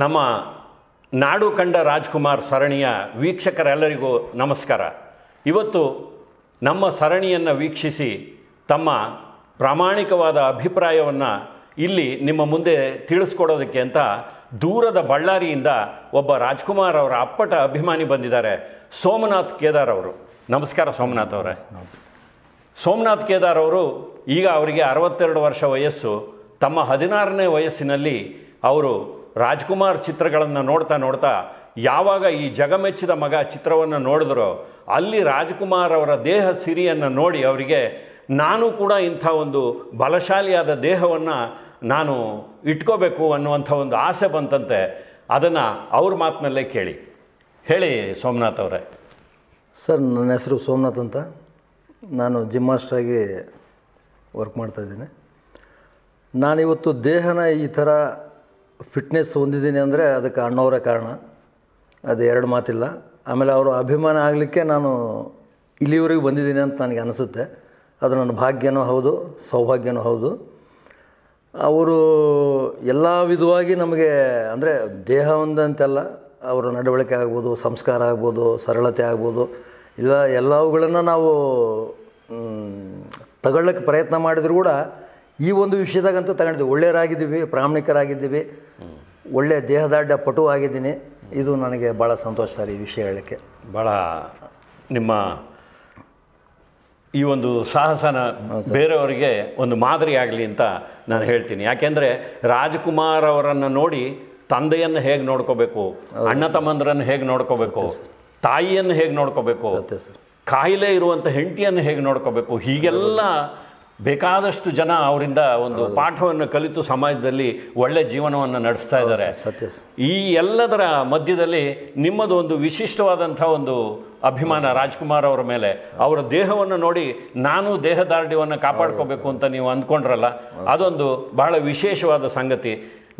ನಮ್ಮ ನಾಡು ಕಂಡ ರಾಜ್ಕುಮಾರ್ ಸರಣಿಯ ವೀಕ್ಷಕರೆಲ್ಲರಿಗೂ ನಮಸ್ಕಾರ ಇವತ್ತು ನಮ್ಮ ಸರಣಿಯನ್ನು ವೀಕ್ಷಿಸಿ ತಮ್ಮ ಪ್ರಾಮಾಣಿಕವಾದ ಅಭಿಪ್ರಾಯವನ್ನು ಇಲ್ಲಿ ನಿಮ್ಮ ಮುಂದೆ ತಿಳಿಸ್ಕೊಡೋದಕ್ಕೆ ಅಂತ ದೂರದ ಬಳ್ಳಾರಿಯಿಂದ ಒಬ್ಬ ರಾಜ್ಕುಮಾರ್ ಅವರ ಅಪ್ಪಟ ಅಭಿಮಾನಿ ಬಂದಿದ್ದಾರೆ ಸೋಮನಾಥ್ ಕೇದಾರ್ ಅವರು ನಮಸ್ಕಾರ ಸೋಮನಾಥ್ ಅವರೇ ಸೋಮನಾಥ್ ಕೇದಾರ್ ಅವರು ಈಗ ಅವರಿಗೆ ಅರವತ್ತೆರಡು ವರ್ಷ ವಯಸ್ಸು ತಮ್ಮ ಹದಿನಾರನೇ ವಯಸ್ಸಿನಲ್ಲಿ ಅವರು ರಾಜ್ಕುಮಾರ್ ಚಿತ್ರಗಳನ್ನು ನೋಡ್ತಾ ನೋಡ್ತಾ ಯಾವಾಗ ಈ ಜಗಮೆಚ್ಚಿದ ಮಗ ಚಿತ್ರವನ್ನು ನೋಡಿದ್ರೋ ಅಲ್ಲಿ ರಾಜ್ಕುಮಾರ್ ಅವರ ದೇಹ ಸಿರಿಯನ್ನು ನೋಡಿ ಅವರಿಗೆ ನಾನು ಕೂಡ ಇಂಥ ಒಂದು ಬಲಶಾಲಿಯಾದ ದೇಹವನ್ನು ನಾನು ಇಟ್ಕೋಬೇಕು ಅನ್ನುವಂಥ ಒಂದು ಆಸೆ ಬಂತಂತೆ ಅದನ್ನು ಅವ್ರ ಮಾತಿನಲ್ಲೇ ಕೇಳಿ ಹೇಳಿ ಸೋಮನಾಥ್ ಅವರೇ ಸರ್ ನನ್ನ ಹೆಸರು ಸೋಮನಾಥ್ ಅಂತ ನಾನು ಜಿಮ್ ಮಾಸ್ಟ್ರಾಗಿ ವರ್ಕ್ ಮಾಡ್ತಾಯಿದ್ದೀನಿ ನಾನಿವತ್ತು ದೇಹನ ಈ ಥರ ಫಿಟ್ನೆಸ್ ಹೊಂದಿದ್ದೀನಿ ಅಂದರೆ ಅದಕ್ಕೆ ಅಣ್ಣವರ ಕಾರಣ ಅದು ಎರಡು ಮಾತಿಲ್ಲ ಆಮೇಲೆ ಅವರು ಅಭಿಮಾನ ಆಗಲಿಕ್ಕೆ ನಾನು ಇಲ್ಲಿವರೆಗೂ ಬಂದಿದ್ದೀನಿ ಅಂತ ನನಗೆ ಅನಿಸುತ್ತೆ ಅದು ನನ್ನ ಭಾಗ್ಯನೂ ಹೌದು ಸೌಭಾಗ್ಯನೂ ಹೌದು ಅವರು ಎಲ್ಲ ವಿಧವಾಗಿ ನಮಗೆ ಅಂದರೆ ದೇಹ ಒಂದಂತೆಲ್ಲ ಅವರ ನಡವಳಿಕೆ ಆಗ್ಬೋದು ಸಂಸ್ಕಾರ ಆಗ್ಬೋದು ಸರಳತೆ ಆಗ್ಬೋದು ಇಲ್ಲ ಎಲ್ಲವುಗಳನ್ನು ನಾವು ತಗೊಳ್ಳೋಕ್ಕೆ ಪ್ರಯತ್ನ ಮಾಡಿದರೂ ಕೂಡ ಈ ಒಂದು ವಿಷಯದಾಗಂತೂ ತಗೊಂಡಿದ್ವಿ ಒಳ್ಳೆಯರಾಗಿದ್ದೀವಿ ಪ್ರಾಮಾಣಿಕರಾಗಿದ್ದೀವಿ ಒಳ್ಳೆಯ ದೇಹದಾಢ್ಯ ಪಟು ಆಗಿದ್ದೀನಿ ಇದು ನನಗೆ ಭಾಳ ಸಂತೋಷ ಸರ್ ಈ ವಿಷಯ ಹೇಳಕ್ಕೆ ಭಾಳ ನಿಮ್ಮ ಈ ಒಂದು ಸಾಹಸನ ಬೇರೆಯವರಿಗೆ ಒಂದು ಮಾದರಿ ಅಂತ ನಾನು ಹೇಳ್ತೀನಿ ಯಾಕೆಂದರೆ ರಾಜ್ಕುಮಾರ್ ಅವರನ್ನು ನೋಡಿ ತಂದೆಯನ್ನು ಹೇಗೆ ನೋಡ್ಕೋಬೇಕು ಅಣ್ಣ ತಮ್ಮಂದ್ರನ್ನು ಹೇಗೆ ನೋಡ್ಕೋಬೇಕು ತಾಯಿಯನ್ನು ಹೇಗೆ ನೋಡ್ಕೋಬೇಕು ಕಾಯಿಲೆ ಇರುವಂಥ ಹೆಂಡತಿಯನ್ನು ಹೇಗೆ ನೋಡ್ಕೋಬೇಕು ಹೀಗೆಲ್ಲ ಬೇಕಾದಷ್ಟು ಜನ ಅವರಿಂದ ಒಂದು ಪಾಠವನ್ನು ಕಲಿತು ಸಮಾಜದಲ್ಲಿ ಒಳ್ಳೆ ಜೀವನವನ್ನು ನಡೆಸ್ತಾ ಇದ್ದಾರೆ ಸತ್ಯ ಈ ಎಲ್ಲದರ ಮಧ್ಯದಲ್ಲಿ ನಿಮ್ಮದು ಒಂದು ವಿಶಿಷ್ಟವಾದಂಥ ಒಂದು ಅಭಿಮಾನ ರಾಜ್ಕುಮಾರ್ ಅವರ ಮೇಲೆ ಅವರ ದೇಹವನ್ನು ನೋಡಿ ನಾನು ದೇಹದಾರ್ಢ್ಯವನ್ನು ಕಾಪಾಡ್ಕೋಬೇಕು ಅಂತ ನೀವು ಅಂದ್ಕೊಂಡ್ರಲ್ಲ ಅದೊಂದು ಬಹಳ ವಿಶೇಷವಾದ ಸಂಗತಿ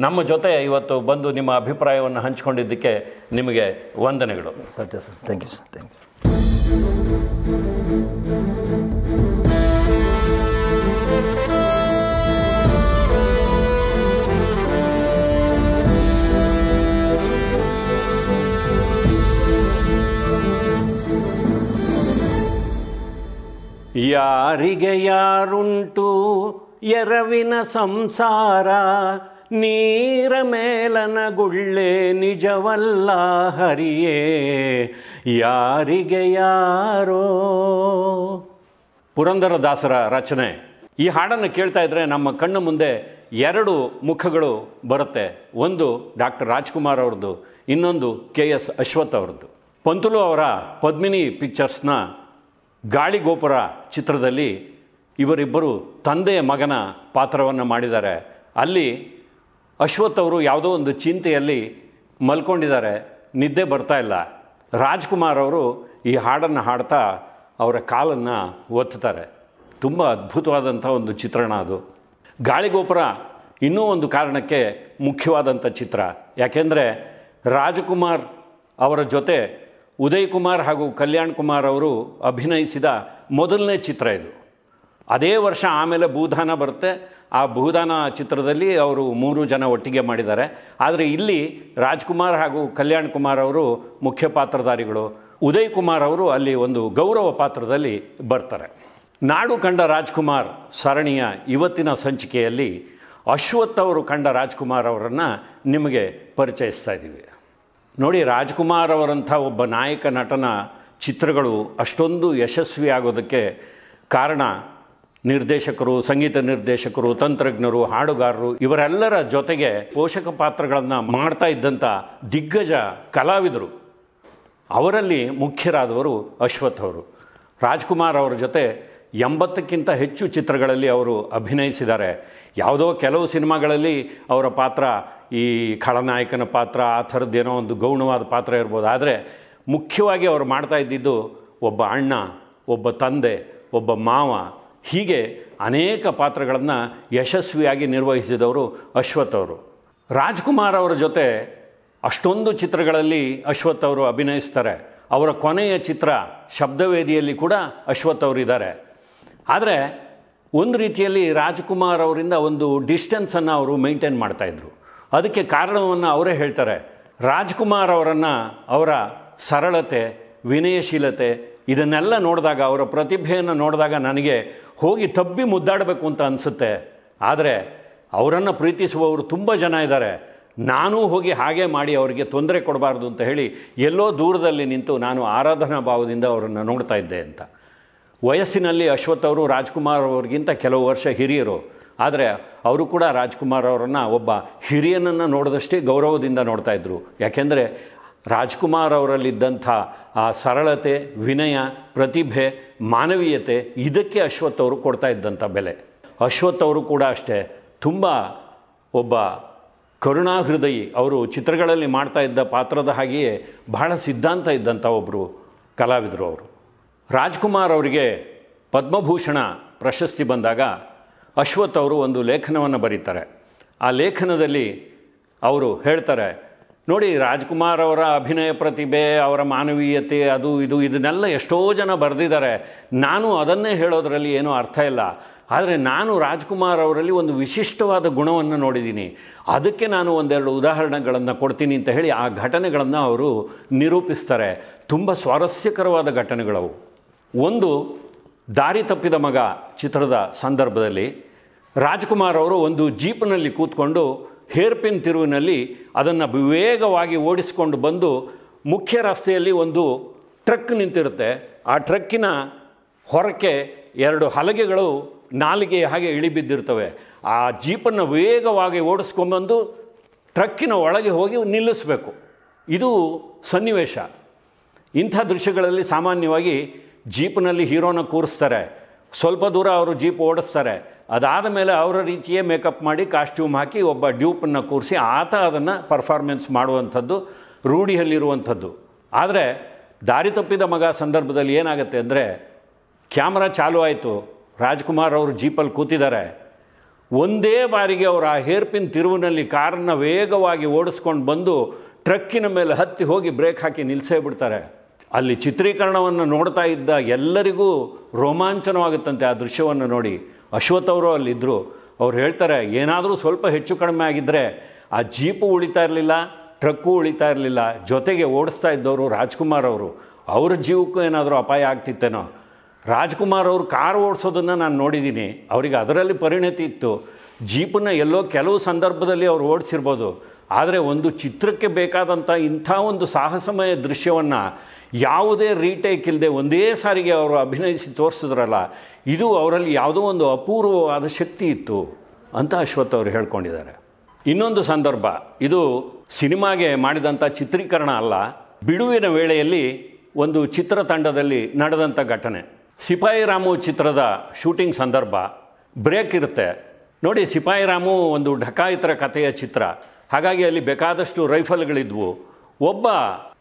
ನಮ್ಮ ಜೊತೆ ಇವತ್ತು ಬಂದು ನಿಮ್ಮ ಅಭಿಪ್ರಾಯವನ್ನು ಹಂಚಿಕೊಂಡಿದ್ದಕ್ಕೆ ನಿಮಗೆ ವಂದನೆಗಳು Satya sir thank you sir thank you ಯಾರಿಗೆ ಯಾರುಂಟು ಎರವಿನ ಸಂಸಾರ ನೀರ ಮೇಲನ ಗುಳ್ಳೆ ನಿಜವಲ್ಲ ಹರಿಯೇ ಯಾರಿಗೆ ಯಾರೋ ಪುರಂದರದಾಸರ ರಚನೆ ಈ ಹಾಡನ್ನು ಕೇಳ್ತಾ ಇದ್ರೆ ನಮ್ಮ ಕಣ್ಣು ಮುಂದೆ ಎರಡು ಮುಖಗಳು ಬರುತ್ತೆ ಒಂದು ಡಾಕ್ಟರ್ ರಾಜ್ಕುಮಾರ್ ಅವ್ರದ್ದು ಇನ್ನೊಂದು ಕೆ ಎಸ್ ಅಶ್ವಥ್ ಅವ್ರದ್ದು ಪಂತುಲು ಅವರ ಪದ್ಮಿನಿ ಪಿಕ್ಚರ್ಸ್ನ ಗಾಳಿಗೋಪುರ ಚಿತ್ರದಲ್ಲಿ ಇವರಿಬ್ಬರು ತಂದೆಯ ಮಗನ ಪಾತ್ರವನ್ನು ಮಾಡಿದ್ದಾರೆ ಅಲ್ಲಿ ಅಶ್ವಥ್ ಅವರು ಯಾವುದೋ ಒಂದು ಚಿಂತೆಯಲ್ಲಿ ಮಲ್ಕೊಂಡಿದ್ದಾರೆ ನಿದ್ದೆ ಬರ್ತಾ ಇಲ್ಲ ರಾಜ್ಕುಮಾರ್ ಅವರು ಈ ಹಾಡನ್ನು ಹಾಡ್ತಾ ಅವರ ಕಾಲನ್ನು ಒತ್ತುತ್ತಾರೆ ತುಂಬ ಅದ್ಭುತವಾದಂಥ ಒಂದು ಚಿತ್ರಣ ಅದು ಗಾಳಿಗೋಪುರ ಇನ್ನೂ ಒಂದು ಕಾರಣಕ್ಕೆ ಮುಖ್ಯವಾದಂಥ ಚಿತ್ರ ಯಾಕೆಂದರೆ ರಾಜಕುಮಾರ್ ಅವರ ಜೊತೆ ಉದಯ್ ಕುಮಾರ್ ಹಾಗೂ ಕಲ್ಯಾಣ್ ಕುಮಾರ್ ಅವರು ಅಭಿನಯಿಸಿದ ಮೊದಲನೇ ಚಿತ್ರ ಇದು ಅದೇ ವರ್ಷ ಆಮೇಲೆ ಭೂದಾನ ಬರುತ್ತೆ ಆ ಭೂದಾನ ಚಿತ್ರದಲ್ಲಿ ಅವರು ಮೂರು ಜನ ಒಟ್ಟಿಗೆ ಮಾಡಿದ್ದಾರೆ ಆದರೆ ಇಲ್ಲಿ ರಾಜ್ಕುಮಾರ್ ಹಾಗೂ ಕಲ್ಯಾಣ್ ಕುಮಾರ್ ಅವರು ಮುಖ್ಯ ಪಾತ್ರಧಾರಿಗಳು ಉದಯ್ ಕುಮಾರ್ ಅವರು ಅಲ್ಲಿ ಒಂದು ಗೌರವ ಪಾತ್ರದಲ್ಲಿ ಬರ್ತಾರೆ ನಾಡು ಕಂಡ ರಾಜ್ಕುಮಾರ್ ಸರಣಿಯ ಇವತ್ತಿನ ಸಂಚಿಕೆಯಲ್ಲಿ ಅಶ್ವತ್ಥ್ ಅವರು ಕಂಡ ರಾಜ್ಕುಮಾರ್ ಅವರನ್ನು ನಿಮಗೆ ಪರಿಚಯಿಸ್ತಾ ಇದ್ದೀವಿ ನೋಡಿ ರಾಜ್ಕುಮಾರ್ ಅವರಂಥ ಒಬ್ಬ ನಾಯಕ ನಟನ ಚಿತ್ರಗಳು ಅಷ್ಟೊಂದು ಯಶಸ್ವಿ ಆಗೋದಕ್ಕೆ ಕಾರಣ ನಿರ್ದೇಶಕರು ಸಂಗೀತ ನಿರ್ದೇಶಕರು ತಂತ್ರಜ್ಞರು ಹಾಡುಗಾರರು ಇವರೆಲ್ಲರ ಜೊತೆಗೆ ಪೋಷಕ ಪಾತ್ರಗಳನ್ನು ಮಾಡ್ತಾ ಇದ್ದಂಥ ದಿಗ್ಗಜ ಕಲಾವಿದರು ಅವರಲ್ಲಿ ಮುಖ್ಯರಾದವರು ಅಶ್ವಥ್ ಅವರು ರಾಜ್ಕುಮಾರ್ ಅವರ ಜೊತೆ ಎಂಬತ್ತಕ್ಕಿಂತ ಹೆಚ್ಚು ಚಿತ್ರಗಳಲ್ಲಿ ಅವರು ಅಭಿನಯಿಸಿದ್ದಾರೆ ಯಾವುದೋ ಕೆಲವು ಸಿನಿಮಾಗಳಲ್ಲಿ ಅವರ ಪಾತ್ರ ಈ ಖಳನಾಯಕನ ಪಾತ್ರ ಆ ಥರದ್ದೇನೋ ಒಂದು ಗೌಣವಾದ ಪಾತ್ರ ಇರ್ಬೋದು ಆದರೆ ಮುಖ್ಯವಾಗಿ ಅವರು ಮಾಡ್ತಾ ಇದ್ದಿದ್ದು ಒಬ್ಬ ಅಣ್ಣ ಒಬ್ಬ ತಂದೆ ಒಬ್ಬ ಮಾವ ಹೀಗೆ ಅನೇಕ ಪಾತ್ರಗಳನ್ನು ಯಶಸ್ವಿಯಾಗಿ ನಿರ್ವಹಿಸಿದವರು ಅಶ್ವಥ್ ಅವರು ರಾಜ್ಕುಮಾರ್ ಅವರ ಜೊತೆ ಅಷ್ಟೊಂದು ಚಿತ್ರಗಳಲ್ಲಿ ಅಶ್ವಥ್ ಅವರು ಅಭಿನಯಿಸ್ತಾರೆ ಅವರ ಕೊನೆಯ ಚಿತ್ರ ಶಬ್ದವೇದಿಯಲ್ಲಿ ಕೂಡ ಅಶ್ವಥ್ ಅವರಿದ್ದಾರೆ ಆದರೆ ಒಂದು ರೀತಿಯಲ್ಲಿ ರಾಜ್ಕುಮಾರ್ ಅವರಿಂದ ಒಂದು ಡಿಸ್ಟೆನ್ಸನ್ನು ಅವರು ಮೇಂಟೈನ್ ಮಾಡ್ತಾಯಿದ್ರು ಅದಕ್ಕೆ ಕಾರಣವನ್ನು ಅವರೇ ಹೇಳ್ತಾರೆ ರಾಜ್ಕುಮಾರ್ ಅವರನ್ನು ಅವರ ಸರಳತೆ ವಿನಯಶೀಲತೆ ಇದನ್ನೆಲ್ಲ ನೋಡಿದಾಗ ಅವರ ಪ್ರತಿಭೆಯನ್ನು ನೋಡಿದಾಗ ನನಗೆ ಹೋಗಿ ತಬ್ಬಿ ಮುದ್ದಾಡಬೇಕು ಅಂತ ಅನಿಸುತ್ತೆ ಆದರೆ ಅವರನ್ನು ಪ್ರೀತಿಸುವವರು ತುಂಬ ಜನ ಇದ್ದಾರೆ ನಾನೂ ಹೋಗಿ ಹಾಗೆ ಮಾಡಿ ಅವರಿಗೆ ತೊಂದರೆ ಕೊಡಬಾರ್ದು ಅಂತ ಹೇಳಿ ಎಲ್ಲೋ ದೂರದಲ್ಲಿ ನಿಂತು ನಾನು ಆರಾಧನಾ ಭಾವದಿಂದ ಅವರನ್ನು ನೋಡ್ತಾ ಇದ್ದೆ ಅಂತ ವಯಸ್ಸಿನಲ್ಲಿ ಅಶ್ವಥ್ ಅವರು ರಾಜ್ಕುಮಾರ್ ಅವ್ರಿಗಿಂತ ಕೆಲವು ವರ್ಷ ಹಿರಿಯರು ಆದರೆ ಅವರು ಕೂಡ ರಾಜ್ಕುಮಾರ್ ಅವರನ್ನು ಒಬ್ಬ ಹಿರಿಯನನ್ನು ನೋಡಿದಷ್ಟೇ ಗೌರವದಿಂದ ನೋಡ್ತಾ ಇದ್ದರು ಯಾಕೆಂದರೆ ರಾಜ್ಕುಮಾರ್ ಅವರಲ್ಲಿದ್ದಂಥ ಆ ಸರಳತೆ ವಿನಯ ಪ್ರತಿಭೆ ಮಾನವೀಯತೆ ಇದಕ್ಕೆ ಅಶ್ವಥ್ ಅವರು ಕೊಡ್ತಾ ಇದ್ದಂಥ ಬೆಲೆ ಅಶ್ವಥ್ ಅವರು ಕೂಡ ಅಷ್ಟೇ ತುಂಬ ಒಬ್ಬ ಕರುಣಾಹೃದಯಿ ಅವರು ಚಿತ್ರಗಳಲ್ಲಿ ಮಾಡ್ತಾ ಇದ್ದ ಪಾತ್ರದ ಹಾಗೆಯೇ ಬಹಳ ಸಿದ್ಧಾಂತ ಇದ್ದಂಥ ಒಬ್ಬರು ಕಲಾವಿದರು ಅವರು ರಾಜ್ಕುಮಾರ್ ಅವರಿಗೆ ಪದ್ಮಭೂಷಣ ಪ್ರಶಸ್ತಿ ಬಂದಾಗ ಅಶ್ವಥ್ ಅವರು ಒಂದು ಲೇಖನವನ್ನು ಬರೀತಾರೆ ಆ ಲೇಖನದಲ್ಲಿ ಅವರು ಹೇಳ್ತಾರೆ ನೋಡಿ ರಾಜ್ಕುಮಾರ್ ಅವರ ಅಭಿನಯ ಪ್ರತಿಭೆ ಅವರ ಮಾನವೀಯತೆ ಅದು ಇದು ಇದನ್ನೆಲ್ಲ ಎಷ್ಟೋ ಜನ ಬರೆದಿದ್ದಾರೆ ನಾನು ಅದನ್ನೇ ಹೇಳೋದರಲ್ಲಿ ಏನೂ ಅರ್ಥ ಇಲ್ಲ ಆದರೆ ನಾನು ರಾಜ್ಕುಮಾರ್ ಅವರಲ್ಲಿ ಒಂದು ವಿಶಿಷ್ಟವಾದ ಗುಣವನ್ನು ನೋಡಿದ್ದೀನಿ ಅದಕ್ಕೆ ನಾನು ಒಂದೆರಡು ಉದಾಹರಣೆಗಳನ್ನು ಕೊಡ್ತೀನಿ ಅಂತ ಹೇಳಿ ಆ ಘಟನೆಗಳನ್ನು ಅವರು ನಿರೂಪಿಸ್ತಾರೆ ತುಂಬ ಸ್ವಾರಸ್ಯಕರವಾದ ಘಟನೆಗಳವು ಒಂದು ದಾರಿ ತಪ್ಪಿದ ಮಗ ಚಿತ್ರದ ಸಂದರ್ಭದಲ್ಲಿ ರಾಜ್ಕುಮಾರ್ ಅವರು ಒಂದು ಜೀಪ್ನಲ್ಲಿ ಕೂತ್ಕೊಂಡು ಹೇರ್ಪಿನ್ ತಿರುವಿನಲ್ಲಿ ಅದನ್ನು ವೇಗವಾಗಿ ಓಡಿಸಿಕೊಂಡು ಬಂದು ಮುಖ್ಯ ರಸ್ತೆಯಲ್ಲಿ ಒಂದು ಟ್ರಕ್ ನಿಂತಿರುತ್ತೆ ಆ ಟ್ರಕ್ಕಿನ ಹೊರಕ್ಕೆ ಎರಡು ಹಲಗೆಗಳು ನಾಲಿಗೆ ಹಾಗೆ ಇಳಿಬಿದ್ದಿರ್ತವೆ ಆ ಜೀಪನ್ನು ವೇಗವಾಗಿ ಓಡಿಸ್ಕೊಂಬಂದು ಟ್ರಕ್ಕಿನ ಒಳಗೆ ಹೋಗಿ ನಿಲ್ಲಿಸಬೇಕು ಇದು ಸನ್ನಿವೇಶ ಇಂಥ ದೃಶ್ಯಗಳಲ್ಲಿ ಸಾಮಾನ್ಯವಾಗಿ ಜೀಪ್ನಲ್ಲಿ ಹೀರೋನ ಕೂರಿಸ್ತಾರೆ ಸ್ವಲ್ಪ ದೂರ ಅವರು ಜೀಪ್ ಓಡಿಸ್ತಾರೆ ಅದಾದ ಮೇಲೆ ಅವರ ರೀತಿಯೇ ಮೇಕಪ್ ಮಾಡಿ ಕಾಸ್ಟ್ಯೂಮ್ ಹಾಕಿ ಒಬ್ಬ ಡ್ಯೂಪನ್ನು ಕೂರಿಸಿ ಆತ ಅದನ್ನು ಪರ್ಫಾರ್ಮೆನ್ಸ್ ಮಾಡುವಂಥದ್ದು ರೂಢಿಯಲ್ಲಿರುವಂಥದ್ದು ಆದರೆ ದಾರಿ ತಪ್ಪಿದ ಮಗ ಸಂದರ್ಭದಲ್ಲಿ ಏನಾಗುತ್ತೆ ಅಂದರೆ ಕ್ಯಾಮ್ರಾ ಚಾಲು ಆಯಿತು ರಾಜ್ಕುಮಾರ್ ಅವರು ಜೀಪಲ್ಲಿ ಕೂತಿದ್ದಾರೆ ಒಂದೇ ಬಾರಿಗೆ ಅವರು ಆ ಹೇರ್ಪಿನ್ ತಿರುವಿನಲ್ಲಿ ಕಾರನ್ನು ವೇಗವಾಗಿ ಓಡಿಸ್ಕೊಂಡು ಬಂದು ಟ್ರಕ್ಕಿನ ಮೇಲೆ ಹತ್ತಿ ಹೋಗಿ ಬ್ರೇಕ್ ಹಾಕಿ ನಿಲ್ಲಿಸೇ ಬಿಡ್ತಾರೆ ಅಲ್ಲಿ ಚಿತ್ರೀಕರಣವನ್ನು ನೋಡ್ತಾ ಇದ್ದ ಎಲ್ಲರಿಗೂ ರೋಮಾಂಚನವಾಗುತ್ತಂತೆ ಆ ದೃಶ್ಯವನ್ನು ನೋಡಿ ಅಶ್ವಥ್ ಅವರು ಅಲ್ಲಿದ್ದರು ಅವ್ರು ಹೇಳ್ತಾರೆ ಏನಾದರೂ ಸ್ವಲ್ಪ ಹೆಚ್ಚು ಕಡಿಮೆ ಆಗಿದ್ದರೆ ಆ ಜೀಪು ಉಳಿತಾ ಇರಲಿಲ್ಲ ಟ್ರಕ್ಕು ಉಳಿತಾ ಇರಲಿಲ್ಲ ಜೊತೆಗೆ ಓಡಿಸ್ತಾ ಇದ್ದವರು ರಾಜ್ಕುಮಾರ್ ಅವರು ಅವ್ರ ಜೀವಕ್ಕೂ ಏನಾದರೂ ಅಪಾಯ ಆಗ್ತಿತ್ತೇನೋ ರಾಜ್ಕುಮಾರ್ ಅವರು ಕಾರ್ ಓಡಿಸೋದನ್ನು ನಾನು ನೋಡಿದ್ದೀನಿ ಅವರಿಗೆ ಅದರಲ್ಲಿ ಪರಿಣತಿ ಇತ್ತು ಜೀಪನ್ನು ಎಲ್ಲೋ ಕೆಲವು ಸಂದರ್ಭದಲ್ಲಿ ಅವ್ರು ಓಡಿಸಿರ್ಬೋದು ಆದರೆ ಒಂದು ಚಿತ್ರಕ್ಕೆ ಬೇಕಾದಂಥ ಇಂಥ ಒಂದು ಸಾಹಸಮಯ ದೃಶ್ಯವನ್ನು ಯಾವುದೇ ರೀಟೇಕ್ ಇಲ್ಲದೆ ಒಂದೇ ಸಾರಿಗೆ ಅವರು ಅಭಿನಯಿಸಿ ತೋರಿಸಿದ್ರಲ್ಲ ಇದು ಅವರಲ್ಲಿ ಯಾವುದೋ ಒಂದು ಅಪೂರ್ವವಾದ ಶಕ್ತಿ ಇತ್ತು ಅಂತ ಅಶ್ವಥ್ ಅವರು ಹೇಳ್ಕೊಂಡಿದ್ದಾರೆ ಇನ್ನೊಂದು ಸಂದರ್ಭ ಇದು ಸಿನಿಮಾಗೆ ಮಾಡಿದಂಥ ಚಿತ್ರೀಕರಣ ಅಲ್ಲ ಬಿಡುವಿನ ವೇಳೆಯಲ್ಲಿ ಒಂದು ಚಿತ್ರತಂಡದಲ್ಲಿ ನಡೆದಂಥ ಘಟನೆ ಸಿಪಾಯಿ ರಾಮು ಚಿತ್ರದ ಶೂಟಿಂಗ್ ಸಂದರ್ಭ ಬ್ರೇಕ್ ಇರುತ್ತೆ ನೋಡಿ ಸಿಪಾಯಿ ರಾಮು ಒಂದು ಢಕಾಯಿತರ ಕಥೆಯ ಚಿತ್ರ ಹಾಗಾಗಿ ಅಲ್ಲಿ ಬೇಕಾದಷ್ಟು ರೈಫಲ್ಗಳಿದ್ವು ಒಬ್ಬ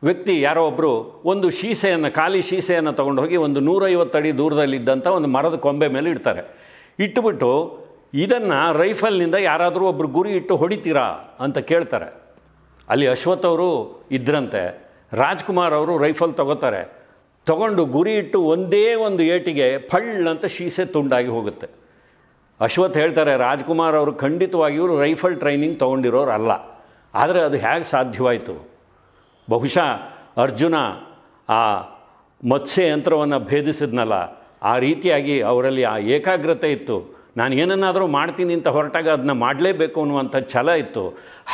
ವ್ಯಕ್ತಿ ಯಾರೋ ಒಬ್ಬರು ಒಂದು ಶೀಸೆಯನ್ನು ಖಾಲಿ ಶೀಸೆಯನ್ನು ತೊಗೊಂಡು ಹೋಗಿ ಒಂದು ನೂರೈವತ್ತು ಅಡಿ ದೂರದಲ್ಲಿದ್ದಂಥ ಒಂದು ಮರದ ಕೊಂಬೆ ಮೇಲೆ ಇಡ್ತಾರೆ ಇಟ್ಬಿಟ್ಟು ಇದನ್ನು ರೈಫಲ್ನಿಂದ ಯಾರಾದರೂ ಒಬ್ಬರು ಗುರಿ ಇಟ್ಟು ಹೊಡಿತೀರಾ ಅಂತ ಕೇಳ್ತಾರೆ ಅಲ್ಲಿ ಅಶ್ವಥ್ ಅವರು ಇದ್ರಂತೆ ರಾಜ್ಕುಮಾರ್ ಅವರು ರೈಫಲ್ ತಗೋತಾರೆ ತಗೊಂಡು ಗುರಿ ಇಟ್ಟು ಒಂದೇ ಒಂದು ಏಟಿಗೆ ಫಳ್ ಅಂತ ಶೀಸೆ ತುಂಡಾಗಿ ಹೋಗುತ್ತೆ ಅಶ್ವಥ್ ಹೇಳ್ತಾರೆ ರಾಜ್ಕುಮಾರ್ ಅವರು ಖಂಡಿತವಾಗಿಯೂ ರೈಫಲ್ ಟ್ರೈನಿಂಗ್ ತೊಗೊಂಡಿರೋರು ಅಲ್ಲ ಆದರೆ ಅದು ಹೇಗೆ ಸಾಧ್ಯವಾಯಿತು ಬಹುಶಃ ಅರ್ಜುನ ಆ ಮತ್ಸ್ಯ ಯಂತ್ರವನ್ನು ಭೇದಿಸಿದ್ನಲ್ಲ ಆ ರೀತಿಯಾಗಿ ಅವರಲ್ಲಿ ಆ ಏಕಾಗ್ರತೆ ಇತ್ತು ನಾನು ಏನನ್ನಾದರೂ ಮಾಡ್ತೀನಿ ಅಂತ ಹೊರಟಾಗ ಅದನ್ನ ಮಾಡಲೇಬೇಕು ಅನ್ನುವಂಥ ಛಲ ಇತ್ತು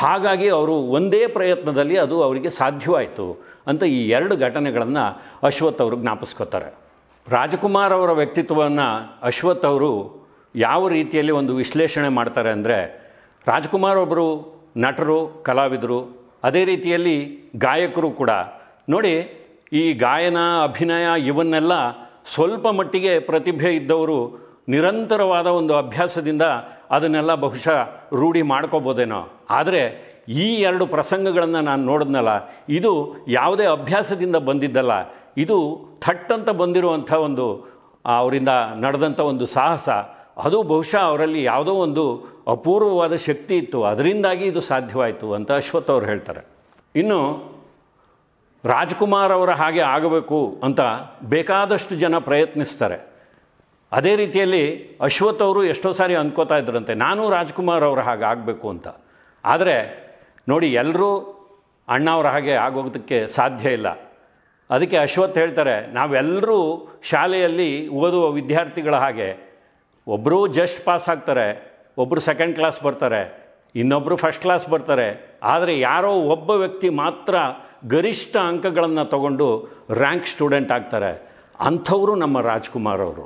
ಹಾಗಾಗಿ ಅವರು ಒಂದೇ ಪ್ರಯತ್ನದಲ್ಲಿ ಅದು ಅವರಿಗೆ ಸಾಧ್ಯವಾಯಿತು ಅಂತ ಈ ಎರಡು ಘಟನೆಗಳನ್ನು ಅಶ್ವಥ್ ಅವರು ಜ್ಞಾಪಿಸ್ಕೋತಾರೆ ರಾಜಕುಮಾರ್ ಅವರ ವ್ಯಕ್ತಿತ್ವವನ್ನು ಅಶ್ವಥ್ ಅವರು ಯಾವ ರೀತಿಯಲ್ಲಿ ಒಂದು ವಿಶ್ಲೇಷಣೆ ಮಾಡ್ತಾರೆ ಅಂದರೆ ರಾಜ್ಕುಮಾರ್ ಒಬ್ಬರು ನಟರು ಕಲಾವಿದರು ಅದೇ ರೀತಿಯಲ್ಲಿ ಗಾಯಕರು ಕೂಡ ನೋಡಿ ಈ ಗಾಯನ ಅಭಿನಯ ಇವನ್ನೆಲ್ಲ ಸ್ವಲ್ಪ ಮಟ್ಟಿಗೆ ಪ್ರತಿಭೆ ಇದ್ದವರು ನಿರಂತರವಾದ ಒಂದು ಅಭ್ಯಾಸದಿಂದ ಅದನ್ನೆಲ್ಲ ಬಹುಶಃ ರೂಢಿ ಮಾಡ್ಕೋಬೋದೇನೋ ಆದರೆ ಈ ಎರಡು ಪ್ರಸಂಗಗಳನ್ನು ನಾನು ನೋಡಿದ್ನಲ್ಲ ಇದು ಯಾವುದೇ ಅಭ್ಯಾಸದಿಂದ ಬಂದಿದ್ದಲ್ಲ ಇದು ಥಟ್ ಅಂತ ಬಂದಿರುವಂಥ ಒಂದು ಅವರಿಂದ ನಡೆದಂಥ ಒಂದು ಸಾಹಸ ಅದು ಬಹುಶಃ ಅವರಲ್ಲಿ ಯಾವುದೋ ಒಂದು ಅಪೂರ್ವವಾದ ಶಕ್ತಿ ಇತ್ತು ಅದರಿಂದಾಗಿ ಇದು ಸಾಧ್ಯವಾಯಿತು ಅಂತ ಅಶ್ವಥ್ ಅವರು ಹೇಳ್ತಾರೆ ಇನ್ನು ರಾಜ್ಕುಮಾರ್ ಅವರ ಹಾಗೆ ಆಗಬೇಕು ಅಂತ ಬೇಕಾದಷ್ಟು ಜನ ಪ್ರಯತ್ನಿಸ್ತಾರೆ ಅದೇ ರೀತಿಯಲ್ಲಿ ಅಶ್ವಥ್ ಅವರು ಎಷ್ಟೋ ಸಾರಿ ಅಂದ್ಕೋತಾ ಇದ್ರಂತೆ ನಾನು ರಾಜ್ಕುಮಾರ್ ಅವರ ಹಾಗೆ ಆಗಬೇಕು ಅಂತ ಆದರೆ ನೋಡಿ ಎಲ್ಲರೂ ಅಣ್ಣವರ ಹಾಗೆ ಆಗೋದಕ್ಕೆ ಸಾಧ್ಯ ಇಲ್ಲ ಅದಕ್ಕೆ ಅಶ್ವಥ್ ಹೇಳ್ತಾರೆ ನಾವೆಲ್ಲರೂ ಶಾಲೆಯಲ್ಲಿ ಓದುವ ವಿದ್ಯಾರ್ಥಿಗಳ ಹಾಗೆ ಒಬ್ಬರು ಜಸ್ಟ್ ಪಾಸ್ ಆಗ್ತಾರೆ ಒಬ್ಬರು ಸೆಕೆಂಡ್ ಕ್ಲಾಸ್ ಬರ್ತಾರೆ ಇನ್ನೊಬ್ಬರು ಫಸ್ಟ್ ಕ್ಲಾಸ್ ಬರ್ತಾರೆ ಆದರೆ ಯಾರೋ ಒಬ್ಬ ವ್ಯಕ್ತಿ ಮಾತ್ರ ಗರಿಷ್ಠ ಅಂಕಗಳನ್ನು ತಗೊಂಡು ರ್ಯಾಂಕ್ ಸ್ಟೂಡೆಂಟ್ ಆಗ್ತಾರೆ ಅಂಥವರು ನಮ್ಮ ರಾಜ್ಕುಮಾರ್ ಅವರು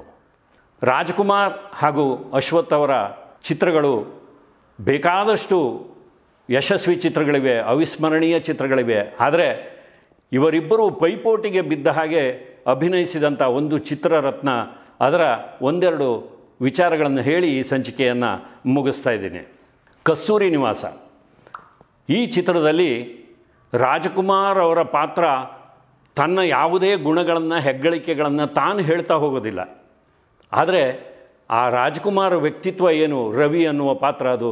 ರಾಜ್ಕುಮಾರ್ ಹಾಗೂ ಅಶ್ವಥ್ ಅವರ ಚಿತ್ರಗಳು ಬೇಕಾದಷ್ಟು ಯಶಸ್ವಿ ಚಿತ್ರಗಳಿವೆ ಅವಿಸ್ಮರಣೀಯ ಚಿತ್ರಗಳಿವೆ ಆದರೆ ಇವರಿಬ್ಬರು ಪೈಪೋಟಿಗೆ ಬಿದ್ದ ಹಾಗೆ ಅಭಿನಯಿಸಿದಂಥ ಒಂದು ಚಿತ್ರರತ್ನ ಅದರ ಒಂದೆರಡು ವಿಚಾರಗಳನ್ನು ಹೇಳಿ ಈ ಸಂಚಿಕೆಯನ್ನು ಮುಗಿಸ್ತಾ ಇದ್ದೀನಿ ಕಸ್ತೂರಿ ನಿವಾಸ ಈ ಚಿತ್ರದಲ್ಲಿ ರಾಜಕುಮಾರ್ ಅವರ ಪಾತ್ರ ತನ್ನ ಯಾವುದೇ ಗುಣಗಳನ್ನು ಹೆಗ್ಗಳಿಕೆಗಳನ್ನು ತಾನು ಹೇಳ್ತಾ ಹೋಗೋದಿಲ್ಲ ಆದರೆ ಆ ರಾಜಕುಮಾರ ವ್ಯಕ್ತಿತ್ವ ಏನು ರವಿ ಅನ್ನುವ ಪಾತ್ರ ಅದು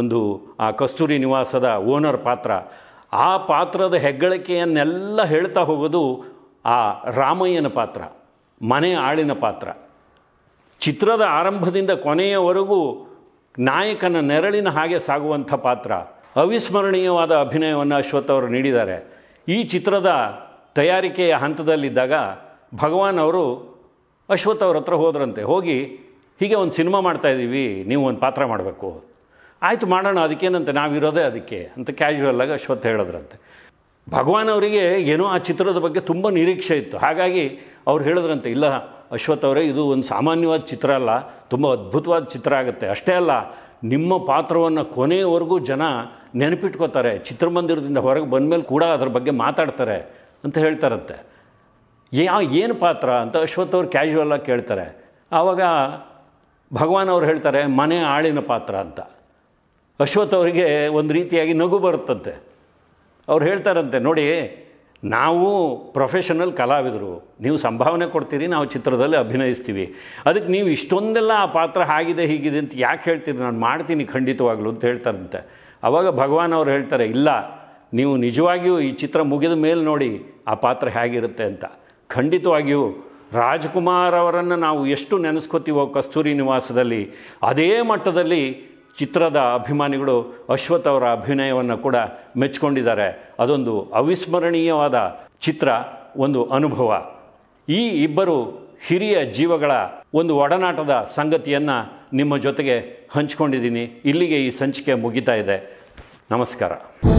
ಒಂದು ಆ ಕಸ್ತೂರಿ ನಿವಾಸದ ಓನರ್ ಪಾತ್ರ ಆ ಪಾತ್ರದ ಹೆಗ್ಗಳಿಕೆಯನ್ನೆಲ್ಲ ಹೇಳ್ತಾ ಹೋಗೋದು ಆ ರಾಮಯ್ಯನ ಪಾತ್ರ ಮನೆ ಆಳಿನ ಪಾತ್ರ ಚಿತ್ರದ ಆರಂಭದಿಂದ ಕೊನೆಯವರೆಗೂ ನಾಯಕನ ನೆರಳಿನ ಹಾಗೆ ಸಾಗುವಂಥ ಪಾತ್ರ ಅವಿಸ್ಮರಣೀಯವಾದ ಅಭಿನಯವನ್ನು ಅಶ್ವಥ್ ಅವರು ನೀಡಿದ್ದಾರೆ ಈ ಚಿತ್ರದ ತಯಾರಿಕೆಯ ಹಂತದಲ್ಲಿದ್ದಾಗ ಭಗವಾನ್ ಅವರು ಅಶ್ವಥ್ ಅವ್ರ ಹತ್ರ ಹೋದ್ರಂತೆ ಹೋಗಿ ಹೀಗೆ ಒಂದು ಸಿನಿಮಾ ಮಾಡ್ತಾ ಇದ್ದೀವಿ ನೀವು ಒಂದು ಪಾತ್ರ ಮಾಡಬೇಕು ಆಯಿತು ಮಾಡೋಣ ಅದಕ್ಕೇನಂತೆ ನಾವಿರೋದೇ ಅದಕ್ಕೆ ಅಂತ ಕ್ಯಾಶುವಲ್ಲಾಗಿ ಅಶ್ವಥ್ ಹೇಳಿದ್ರಂತೆ ಭಗವಾನ್ ಅವರಿಗೆ ಏನೋ ಆ ಚಿತ್ರದ ಬಗ್ಗೆ ತುಂಬ ನಿರೀಕ್ಷೆ ಇತ್ತು ಹಾಗಾಗಿ ಅವ್ರು ಹೇಳಿದ್ರಂತೆ ಇಲ್ಲ ಅಶ್ವಥ್ ಅವರೇ ಇದು ಒಂದು ಸಾಮಾನ್ಯವಾದ ಚಿತ್ರ ಅಲ್ಲ ತುಂಬ ಅದ್ಭುತವಾದ ಚಿತ್ರ ಆಗುತ್ತೆ ಅಷ್ಟೇ ಅಲ್ಲ ನಿಮ್ಮ ಪಾತ್ರವನ್ನು ಕೊನೆಯವರೆಗೂ ಜನ ನೆನಪಿಟ್ಕೋತಾರೆ ಚಿತ್ರಮಂದಿರದಿಂದ ಹೊರಗೆ ಬಂದಮೇಲೆ ಕೂಡ ಅದರ ಬಗ್ಗೆ ಮಾತಾಡ್ತಾರೆ ಅಂತ ಹೇಳ್ತಾರಂತೆ ಯಾ ಏನು ಪಾತ್ರ ಅಂತ ಅಶ್ವಥ್ ಅವ್ರು ಆಗಿ ಕೇಳ್ತಾರೆ ಆವಾಗ ಭಗವಾನ್ ಅವ್ರು ಹೇಳ್ತಾರೆ ಮನೆ ಆಳಿನ ಪಾತ್ರ ಅಂತ ಅಶ್ವಥ್ ಅವರಿಗೆ ಒಂದು ರೀತಿಯಾಗಿ ನಗು ಬರುತ್ತಂತೆ ಅವ್ರು ಹೇಳ್ತಾರಂತೆ ನೋಡಿ ನಾವು ಪ್ರೊಫೆಷನಲ್ ಕಲಾವಿದರು ನೀವು ಸಂಭಾವನೆ ಕೊಡ್ತೀರಿ ನಾವು ಚಿತ್ರದಲ್ಲಿ ಅಭಿನಯಿಸ್ತೀವಿ ಅದಕ್ಕೆ ನೀವು ಇಷ್ಟೊಂದೆಲ್ಲ ಆ ಪಾತ್ರ ಆಗಿದೆ ಹೀಗಿದೆ ಅಂತ ಯಾಕೆ ಹೇಳ್ತೀರಿ ನಾನು ಮಾಡ್ತೀನಿ ಖಂಡಿತವಾಗ್ಲೂ ಅಂತ ಹೇಳ್ತಾರಂತೆ ಆವಾಗ ಭಗವಾನ್ ಅವರು ಹೇಳ್ತಾರೆ ಇಲ್ಲ ನೀವು ನಿಜವಾಗಿಯೂ ಈ ಚಿತ್ರ ಮುಗಿದ ಮೇಲೆ ನೋಡಿ ಆ ಪಾತ್ರ ಹೇಗಿರುತ್ತೆ ಅಂತ ಖಂಡಿತವಾಗಿಯೂ ರಾಜ್ಕುಮಾರ್ ಅವರನ್ನು ನಾವು ಎಷ್ಟು ನೆನೆಸ್ಕೋತೀವೋ ಕಸ್ತೂರಿ ನಿವಾಸದಲ್ಲಿ ಅದೇ ಮಟ್ಟದಲ್ಲಿ ಚಿತ್ರದ ಅಭಿಮಾನಿಗಳು ಅಶ್ವಥ್ ಅವರ ಅಭಿನಯವನ್ನು ಕೂಡ ಮೆಚ್ಚಿಕೊಂಡಿದ್ದಾರೆ ಅದೊಂದು ಅವಿಸ್ಮರಣೀಯವಾದ ಚಿತ್ರ ಒಂದು ಅನುಭವ ಈ ಇಬ್ಬರು ಹಿರಿಯ ಜೀವಗಳ ಒಂದು ಒಡನಾಟದ ಸಂಗತಿಯನ್ನು ನಿಮ್ಮ ಜೊತೆಗೆ ಹಂಚಿಕೊಂಡಿದ್ದೀನಿ ಇಲ್ಲಿಗೆ ಈ ಸಂಚಿಕೆ ಮುಗಿತಾ ಇದೆ ನಮಸ್ಕಾರ